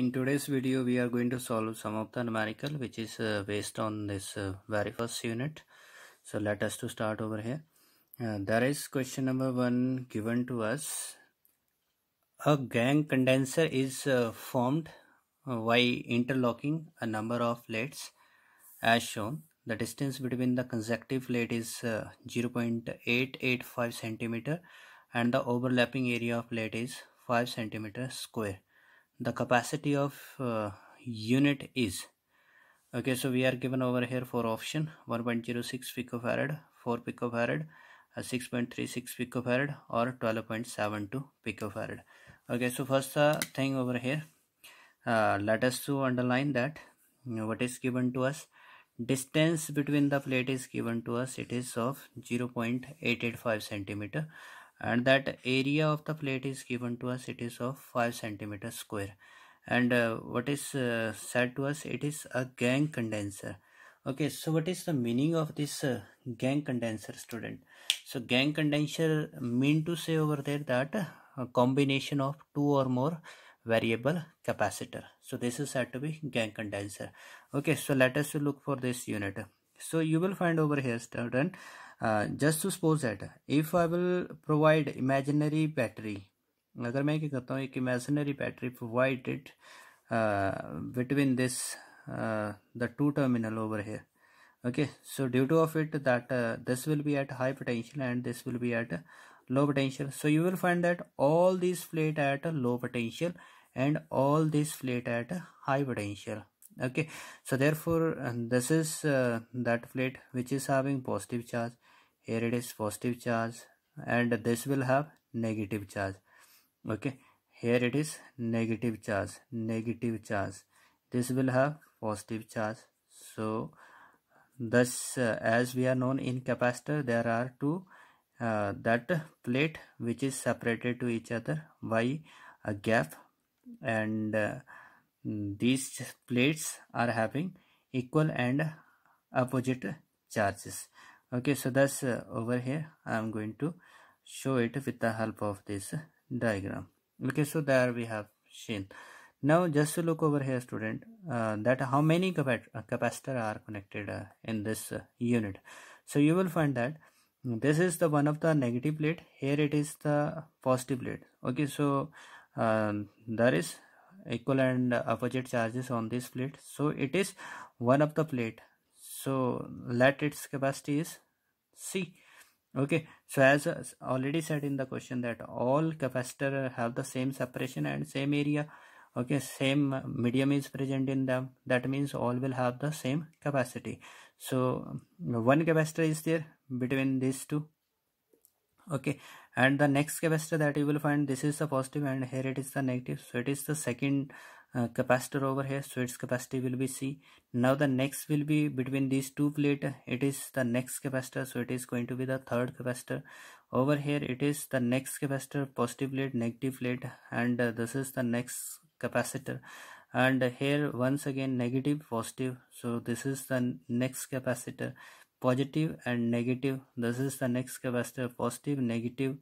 In today's video we are going to solve some of the numerical which is uh, based on this uh, very first unit. So let us to start over here. Uh, there is question number 1 given to us. A gang condenser is uh, formed by interlocking a number of plates as shown. The distance between the consecutive plate is uh, 0.885 centimeter and the overlapping area of plate is 5 centimeter square the capacity of uh, unit is okay so we are given over here for option 1.06 picofarad 4 picofarad 6.36 picofarad or 12.72 picofarad okay so first uh, thing over here uh, let us to underline that you know, what is given to us distance between the plate is given to us it is of 0.885 centimeter and that area of the plate is given to us it is of 5 centimeter square and uh, what is uh, said to us it is a gang condenser okay so what is the meaning of this uh, gang condenser student so gang condenser mean to say over there that uh, a combination of two or more variable capacitor so this is said to be gang condenser okay so let us look for this unit so you will find over here student uh, just to suppose that if I will provide imaginary battery अगर मैं क्या करता हूँ एक imaginary battery provided uh, between this uh, the two terminal over here okay so due to of it that this will be at high potential and this will be at low potential so you will find that all this plate at a low potential and all this plate at a high potential okay so therefore this is that plate which is having positive charge here it is positive charge and this will have negative charge okay here it is negative charge negative charge this will have positive charge so thus uh, as we are known in capacitor there are two uh, that plate which is separated to each other by a gap and uh, these plates are having equal and opposite charges okay so that's uh, over here i'm going to show it with the help of this diagram okay so there we have seen now just to look over here student uh, that how many capac uh, capacitor are connected uh, in this uh, unit so you will find that this is the one of the negative plate here it is the positive plate okay so um, there is equal and opposite charges on this plate so it is one of the plate so let its capacity is c okay so as already said in the question that all capacitor have the same separation and same area okay same medium is present in them that means all will have the same capacity so one capacitor is there between these two okay and the next capacitor that you will find this is the positive and here it is the negative so it is the second uh, capacitor over here so its capacity will be C now the next will be between these two plate it is the next capacitor so it is going to be the third capacitor over here it is the next capacitor positive plate negative plate and uh, this is the next capacitor and here once again negative positive so this is the next capacitor positive and negative this is the next capacitor positive negative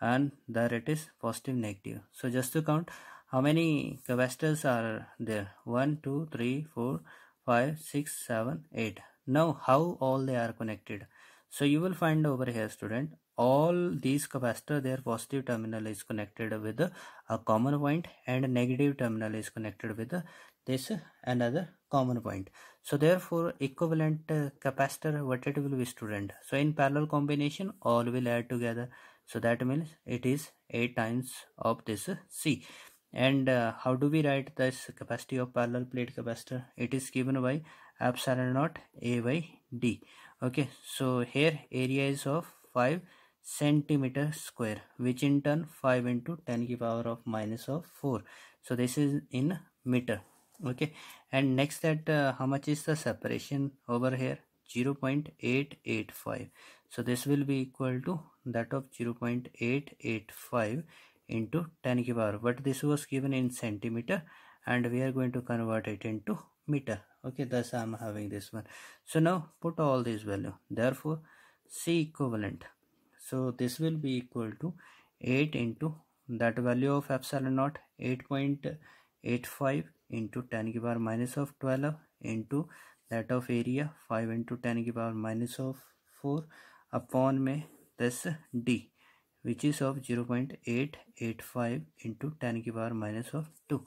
and there it is positive negative so just to count how many capacitors are there? 1, 2, 3, 4, 5, 6, 7, 8. Now how all they are connected? So you will find over here student, all these capacitor their positive terminal is connected with a common point and negative terminal is connected with this another common point. So therefore equivalent capacitor what it will be student. So in parallel combination all will add together. So that means it is 8 times of this C and uh, how do we write this capacity of parallel plate capacitor it is given by epsilon naught a by d okay so here area is of 5 centimeter square which in turn 5 into 10 to power of minus of 4 so this is in meter okay and next that uh, how much is the separation over here 0 0.885 so this will be equal to that of 0 0.885 into 10 ki power but this was given in centimeter and we are going to convert it into meter okay thus i'm having this one so now put all these value therefore c equivalent so this will be equal to 8 into that value of epsilon naught 8.85 into 10 ki power minus of 12 into that of area 5 into 10 ki power minus of 4 upon me this d which is of 0.885 into 10 to the power minus of 2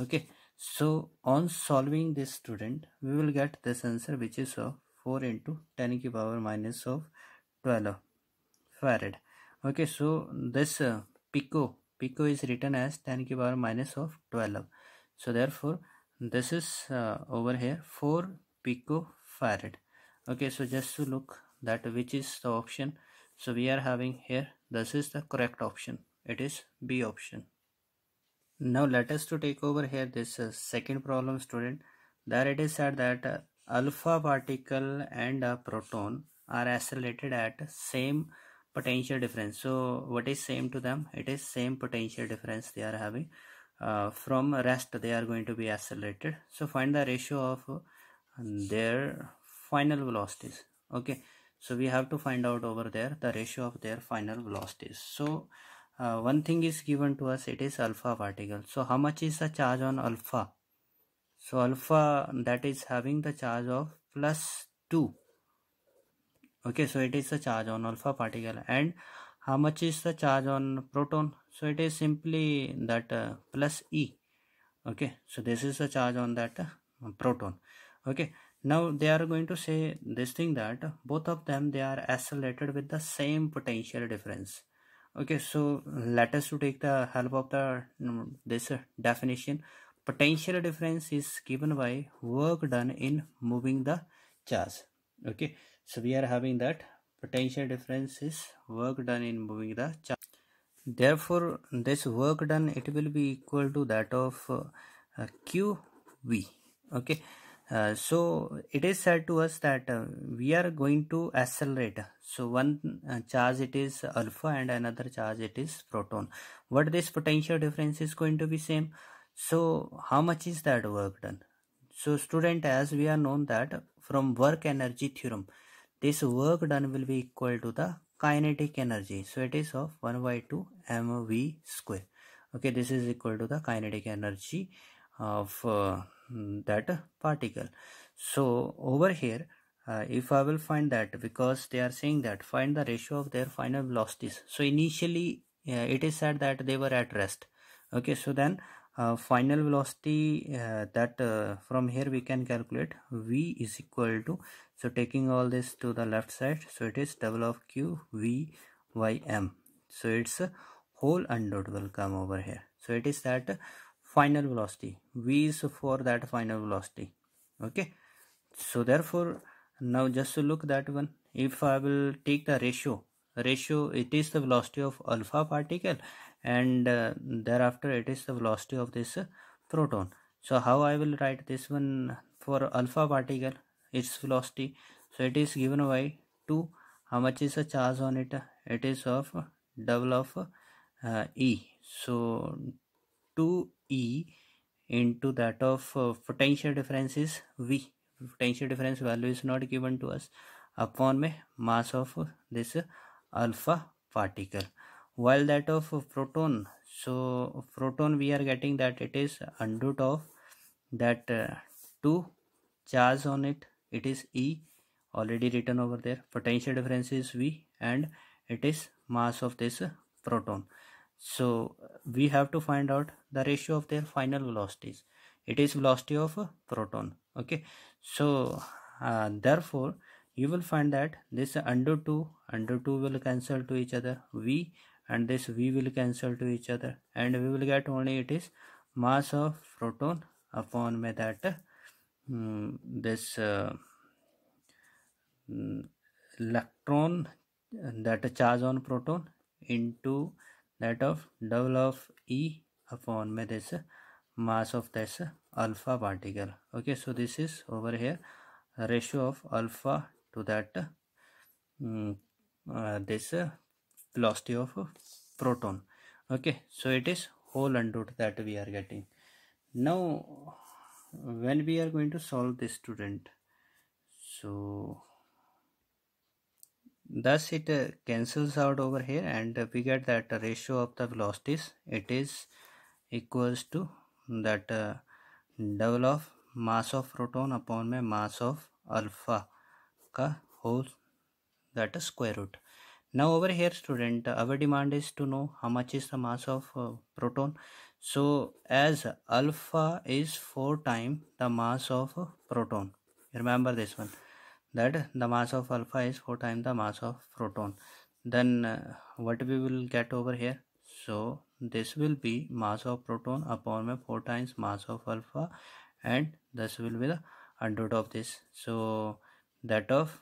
okay so on solving this student we will get this answer which is of 4 into 10 to the power minus of 12 farad okay so this uh, pico pico is written as 10 to the power minus of 12 so therefore this is uh, over here 4 pico farad okay so just to look that which is the option so we are having here this is the correct option. It is B option. Now let us to take over here this uh, second problem student. There it is said that uh, alpha particle and a uh, proton are accelerated at same potential difference. So what is same to them? It is same potential difference they are having. Uh, from rest they are going to be accelerated. So find the ratio of uh, their final velocities. Okay so we have to find out over there the ratio of their final velocities so uh, one thing is given to us it is alpha particle so how much is the charge on alpha so alpha that is having the charge of plus 2 okay so it is the charge on alpha particle and how much is the charge on proton so it is simply that uh, plus e okay so this is the charge on that uh, proton okay now they are going to say this thing that both of them they are accelerated with the same potential difference okay so let us to take the help of the this definition potential difference is given by work done in moving the charge okay so we are having that potential difference is work done in moving the charge therefore this work done it will be equal to that of uh, qv okay uh, so it is said to us that uh, we are going to accelerate so one uh, charge it is alpha and another charge it is proton what this potential difference is going to be same so how much is that work done so student as we are known that from work energy theorem this work done will be equal to the kinetic energy so it is of 1 by 2 mv square okay this is equal to the kinetic energy of uh, Mm, that particle so over here uh, if I will find that because they are saying that find the ratio of their final velocities so initially uh, it is said that they were at rest okay so then uh, final velocity uh, that uh, from here we can calculate v is equal to so taking all this to the left side so it is double of q v y m so it's whole under will come over here so it is that final velocity v is for that final velocity okay so therefore now just to look that one if i will take the ratio ratio it is the velocity of alpha particle and uh, thereafter it is the velocity of this uh, proton so how i will write this one for alpha particle its velocity so it is given by 2 how much is the charge on it it is of double of uh, e so 2 E into that of uh, potential difference is V. Potential difference value is not given to us upon me mass of this alpha particle. While that of proton, so proton we are getting that it is under root of that uh, 2 charge on it. It is E already written over there. Potential difference is V and it is mass of this proton so we have to find out the ratio of their final velocities it is velocity of a proton okay so uh, therefore you will find that this under 2 under 2 will cancel to each other v and this v will cancel to each other and we will get only it is mass of proton upon me that mm, this uh, mm, electron uh, that charge on proton into that of double of E upon me this mass of this alpha particle okay so this is over here ratio of alpha to that um, uh, this velocity of proton okay so it is whole root that we are getting now when we are going to solve this student so thus it uh, cancels out over here and uh, we get that uh, ratio of the velocities it is equals to that uh, double of mass of proton upon my mass of alpha का whole that is square root now over here student our demand is to know how much is the mass of uh, proton so as alpha is four time the mass of uh, proton remember this one that the mass of alpha is 4 times the mass of proton then uh, what we will get over here so this will be mass of proton upon by 4 times mass of alpha and this will be the under root of this so that of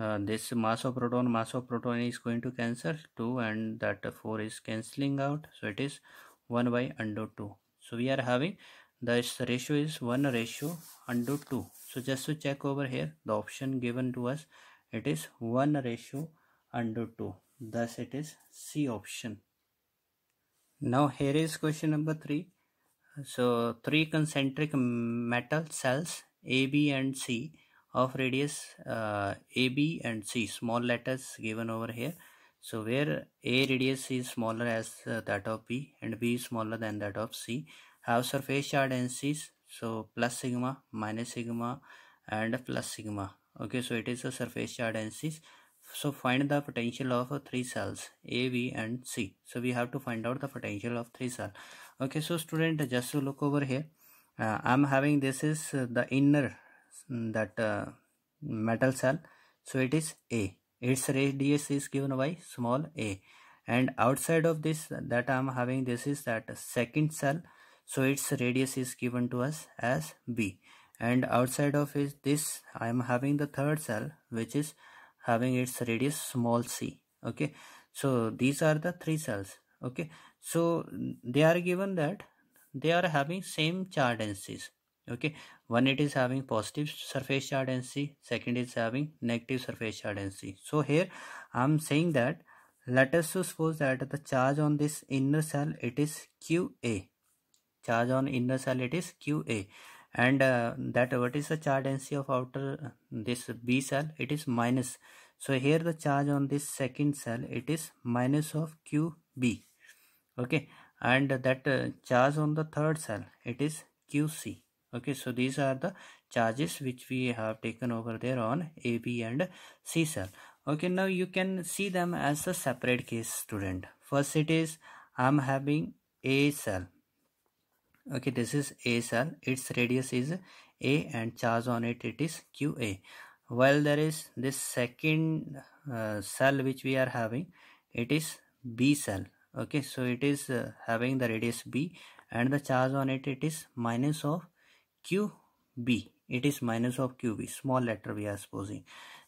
uh, this mass of proton mass of proton is going to cancel 2 and that 4 is cancelling out so it is 1 by under 2 so we are having this ratio is 1 ratio under 2 so just to check over here the option given to us it is 1 ratio under 2 thus it is c option now here is question number 3 so three concentric metal cells a b and c of radius uh, a b and c small letters given over here so where a radius is smaller as uh, that of b and b is smaller than that of c have surface charge densities so plus sigma minus sigma and plus sigma okay so it is a surface charge densities so find the potential of three cells a b and c so we have to find out the potential of three cell okay so student just to look over here uh, i'm having this is uh, the inner mm, that uh, metal cell so it is a its radius is given by small a and outside of this that i'm having this is that second cell so its radius is given to us as b and outside of this i am having the third cell which is having its radius small c okay so these are the three cells okay so they are given that they are having same charge densities okay one it is having positive surface charge density second is having negative surface charge density so here i'm saying that let us suppose that the charge on this inner cell it is qa charge on inner cell it is qa and uh, that what is the charge density of outer this b cell? it is minus so here the charge on this second cell it is minus of qb okay and that uh, charge on the third cell it is qc okay so these are the charges which we have taken over there on a b and c cell okay now you can see them as a separate case student first it is i'm having a cell okay this is a cell its radius is a and charge on it it is qa while there is this second uh, cell which we are having it is b cell okay so it is uh, having the radius b and the charge on it it is minus of qb it is minus of qb small letter we are supposing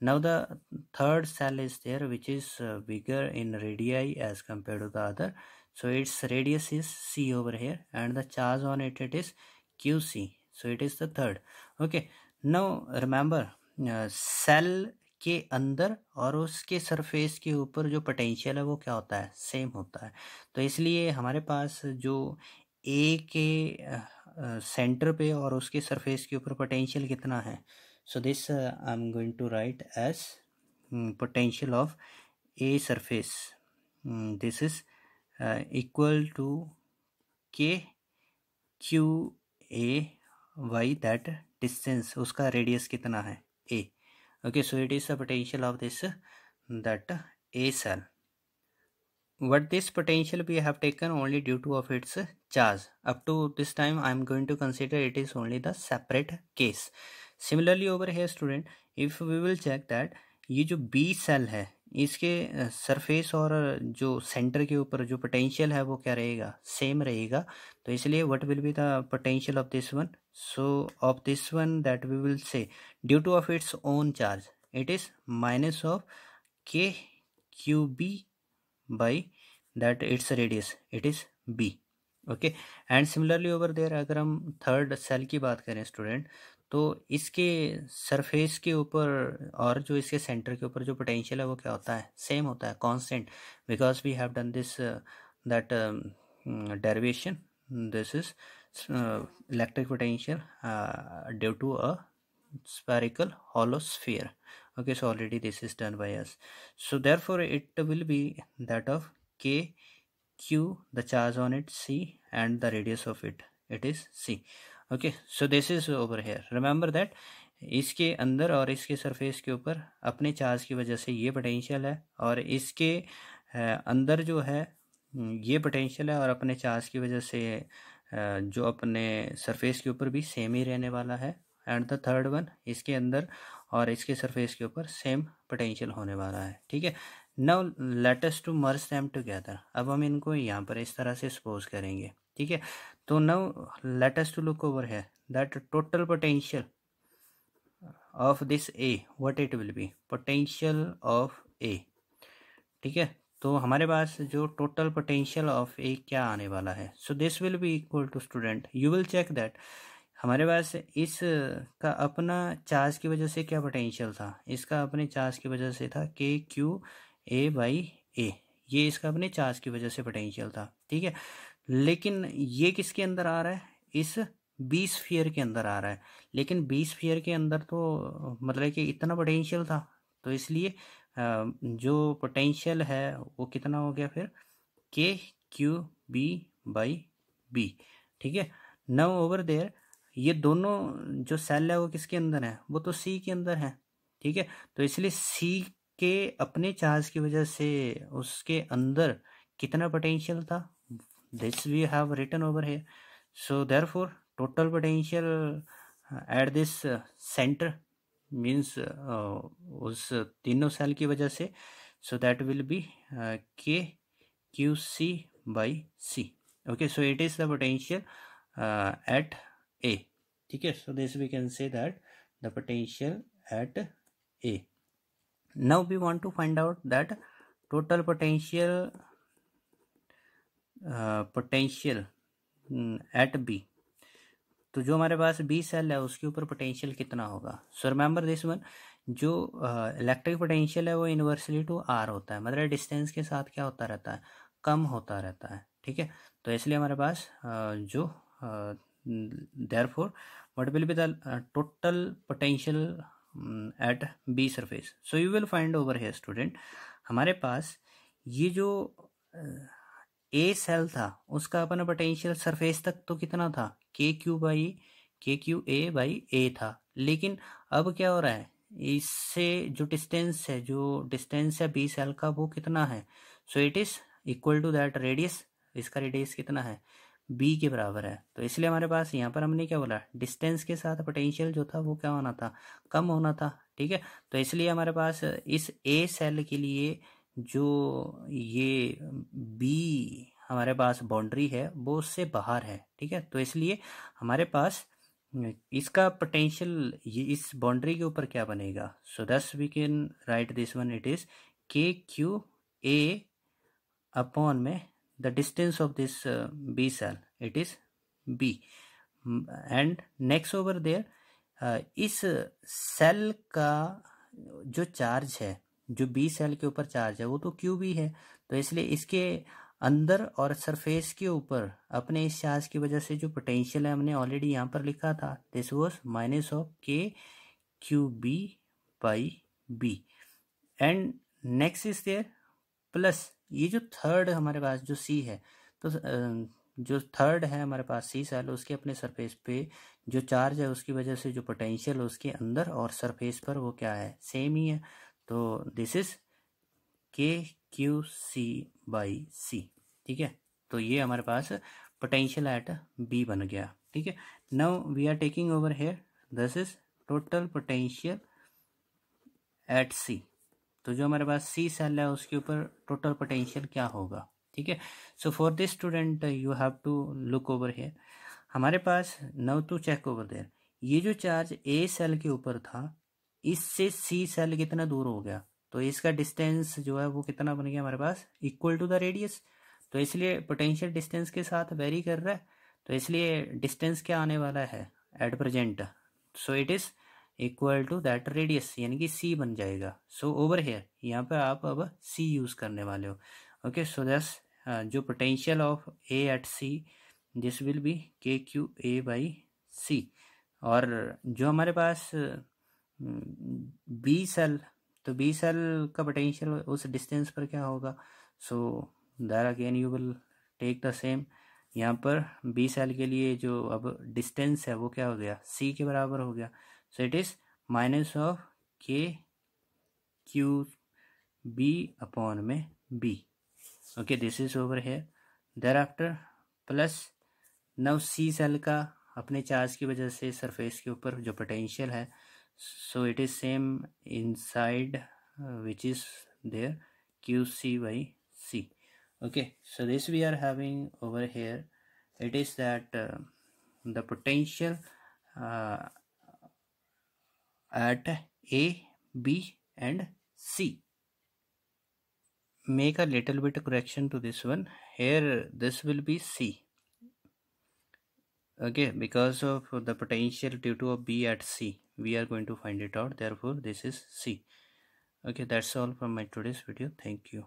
now the third cell is there which is uh, bigger in radii as compared to the other so its radius is c over here and the charge on it it is qc so it is the third okay now remember cell uh, के अंदर और उसके surface के ऊपर जो potential है वो क्या होता है सेम होता है तो इसलिए हमारे पास जो ए के सेंटर uh, uh, पे और उसके सरफेस के ऊपर पोटेंशियल कितना है so this I am going to write as potential of a surface this is equal to k q a by that distance उसका रेडियस कितना है a okay so it is the potential of this that a cell what this potential we have taken only due to of its charge up to this time i am going to consider it is only the separate case similarly over here student if we will check that ये जो b cell है इसके surface और जो centre के ऊपर जो potential है वो क्या रहेगा सेम रहेगा तो इसलिए what will be the potential of this one so of this one that we will say due to of its own charge it is minus of के Q B by that its radius it is b okay and similarly over there अगर हम third cell की बात करें student तो इसके surface के ऊपर और जो इसके सेंटर के ऊपर जो पोटेंशियल है वो क्या होता है सेम होता है constant because we have done this that derivation this is electric potential due to a spherical hollow sphere okay so already this is done by us so therefore it will be that of के q the charge on it c and the radius of it it is c okay so this is over here remember that इसके अंदर और इसके surface के ऊपर अपने charge की वजह से ये पोटेंशियल है और इसके अंदर जो है हम्म, ये पोटेंशियल है और अपने चार्ज की वजह से जो अपने सरफेस के ऊपर भी सेम ही रहने वाला है एंड द थर्ड वन इसके अंदर और इसके सरफेस के ऊपर सेम पोटेंशियल होने वाला है ठीक है now let's to merge them together अब हम इनको यहाँ पर इस तरह से सपोज करेंगे ठीक है तो now let us to look over है that total potential of this a what it will be potential of a ठीक है तो हमारे पास जो टोटल पोटेंशियल ऑफ ए क्या आने वाला है so this will be equal to student you will check that हमारे पास इस का अपना चार्ज की वजह से क्या पोटेंशियल था इसका अपने चार्ज की वजह से था के क्यू ए बाई ए ये इसका अपने चार्ज की वजह से पोटेंशियल था ठीक है लेकिन ये किसके अंदर आ रहा है इस बीस फेयर के अंदर आ रहा है लेकिन बीस फेयर के अंदर तो मतलब कि इतना पोटेंशियल था तो इसलिए जो पोटेंशियल है वो कितना हो गया फिर के क्यू बी बाई बी ठीक है नव ओवर देयर ये दोनों जो सेल है वो किसके अंदर है वो तो सी के अंदर है ठीक है तो इसलिए सी के अपने चार्ज की वजह से उसके अंदर कितना पोटेंशियल था this we have written over here so therefore total potential uh, at this uh, center means uh, उस uh, तीनों सेल की वजह so that will be uh, k q c by c okay so it is the potential uh, at a Okay, so this we can say that the potential at a now we want to find out that total potential potential at b तो जो हमारे पास B cell है उसके ऊपर potential कितना होगा so remember this one जो इलेक्ट्रिक uh, पोटेंशियल है वो इन्वर्सली टू आर होता है मतलब डिस्टेंस के साथ क्या होता रहता है कम होता रहता है ठीक है तो इसलिए हमारे पास uh, जो therefore what will be the total potential at B surface so you will find over है स्टूडेंट हमारे पास ये जो uh, ए सेल था उसका अपना पोटेंशियल सरफेस तक तो कितना था K Q by K Q A by A था लेकिन अब क्या हो रहा है इससे जो डिस्टेंस है जो डिस्टेंस है बी सेल का वो कितना है so it is equal to that radius इसका रेडियस कितना है बी के बराबर है तो इसलिए हमारे पास यहाँ पर हमने क्या बोला डिस्टेंस के साथ पोटेंशियल जो था वो क्या होना था कम होना था ठीक है तो इसलिए हमारे पास इस ए सेल के लिए जो ये बी हमारे पास बाउंड्री है वो उससे बाहर है ठीक है तो इसलिए हमारे पास इसका पोटेंशियल इस बाउंड्री के ऊपर क्या बनेगा so this we can write this one it is K Q A upon में the distance of this B shell it is B and next over there इस सेल का जो चार्ज है जो बी सेल के ऊपर चार्ज है वो तो क्यू बी है तो इसलिए इसके अंदर और सरफेस के ऊपर अपने इस चार्ज की वजह से जो पोटेंशियल है हमने ऑलरेडी यहाँ पर लिखा था दिस वॉज माइनस ऑफ के Q B by B and next is there plus ये जो थर्ड हमारे पास जो सी है तो जो थर्ड है हमारे पास सी सेल उसके अपने सरफेस पे जो चार्ज है उसकी वजह से जो पोटेंशियल उसके अंदर और सरफेस पर वो क्या है सेम ही है तो this is K Q C by C ठीक है तो ये हमारे पास पोटेंशियल एट बी बन गया ठीक है now we are taking over here this is total potential at C तो जो हमारे पास सी सेल है उसके ऊपर टोटल पोटेंशियल क्या होगा ठीक है so for this student you have to look over here हमारे पास नव टू चेक ओवर देयर ये जो चार्ज ए सेल के ऊपर था इससे सी सेल कितना दूर हो गया तो इसका डिस्टेंस जो है वो कितना बन गया हमारे पास इक्वल टू द रेडियस तो इसलिए पोटेंशियल डिस्टेंस के साथ वेरी कर रहा है तो इसलिए डिस्टेंस क्या आने वाला है at present so it is equal to that radius यानी कि सी बन जाएगा सो ओवर हेयर यहाँ पे आप अब सी यूज़ करने वाले हो ओके सो दस जो potential of A at C this will be K Q A by C और जो हमारे पास बी सेल तो बी सेल का पोटेंशियल उस डिस्टेंस पर क्या होगा so there again you will take the same यहाँ पर बी सेल के लिए जो अब डिस्टेंस है वो क्या हो गया सी के बराबर हो गया so it is minus of के क्यू बी अपॉन में B okay this is over है देर आफ्टर प्लस नव सी सेल का अपने चार्ज की वजह से सरफेस के ऊपर जो पोटेंशियल है so it is same inside uh, which is there qc by c okay so this we are having over here it is that uh, the potential uh, at a b and c make a little bit correction to this one here this will be c okay because of the potential due to a b at c we are going to find it out therefore this is c okay that's all from my today's video thank you